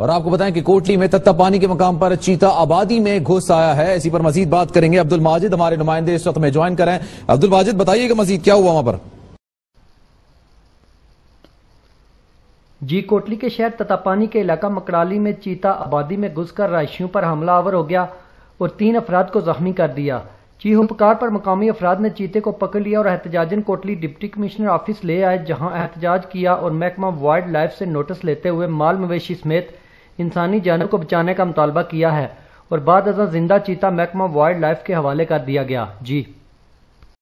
और आपको बताएं कि कोटली में तत्ता पानी के मकाम पर चीता आबादी में घुस आया है इसी पर मजीद बात करेंगे अब्दुल माजिद हमारे नुमाइंदे इस वक्त में ज्वाइन करें अब्दुल माजिद बताइएगा मजीद क्या हुआ वहां पर जी कोटली के शहर ततापानी के इलाका मकराली में चीता आबादी में घुसकर राशियों पर हमला आवर हो गया और तीन अफराद को जख्मी कर दिया चीहों पुकार पर मकामी अफराद ने चीते को पकड़ लिया और एहतजाजन कोटली डिप्टी कमिश्नर ऑफिस ले आए जहां एहतजाज किया और महकमा वाइल्ड लाइफ से नोटिस लेते हुए माल मवेशी समेत इंसानी जानों को बचाने का मुतालबा किया है और बाद जिंदा चीता महकमा वाइल्ड लाइफ के हवाले कर दिया गया जी